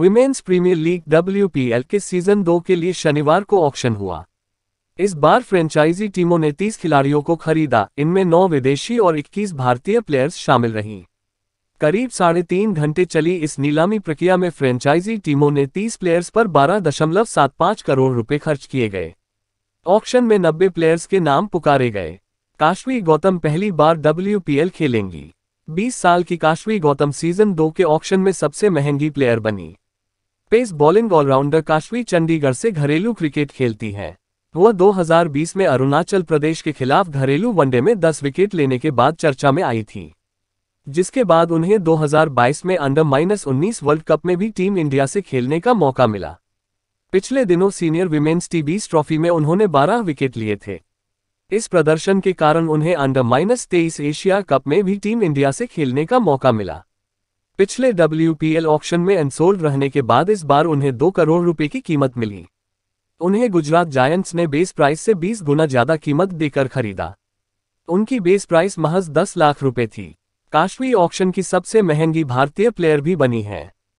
women's premier league W के season दो के लिए शनिवार को ऑक्शन हुआ इस बार फ्रेंचाइजी टीमों ने 30 खिलाड़ियों को खरीदा इनमें नौ विदेशी और 21 भारतीय प्लेयर्स शामिल रहीं करीब साढ़े तीन घंटे चली इस नीलामी प्रक्रिया में फ्रेंचाइजी टीमों ने 30 प्लेयर्स पर 12.75 करोड़ रुपए खर्च किए गए ऑक्शन में 90 प्लेयर्स के नाम पुकारे गए काश्वी गौतम पहली बार डब्ल्यू खेलेंगी 20 साल की काश्वी गौतम सीजन दो के ऑक्शन में सबसे महंगी प्लेयर बनी pace bowling allrounder Kashvi Chandigarh से घरेलू क्रिकेट खेलती हैं वह 2020 में अरुणाचल प्रदेश के खिलाफ घरेलू वनडे में 10 विकेट लेने के बाद चर्चा में आई थी जिसके बाद उन्हें 2022 में अंडर माइनस उन्नीस वर्ल्ड कप में भी टीम इंडिया से खेलने का मौका मिला पिछले दिनों सीनियर विमेन्स टी बीस ट्रॉफी में उन्होंने 12 विकेट लिए थे इस प्रदर्शन के कारण उन्हें अंडर माइनस तेईस एशिया कप में भी टीम इंडिया से खेलने का मौका मिला पिछले डब्ल्यूपीएल ऑक्शन में अनसोल्ड रहने के बाद इस बार उन्हें दो करोड़ रुपए की कीमत मिली उन्हें गुजरात जायंट्स ने बेस प्राइस से 20 गुना ज्यादा कीमत देकर खरीदा उनकी बेस प्राइस महज 10 लाख रुपए थी काश्मी ऑक्शन की सबसे महंगी भारतीय प्लेयर भी बनी है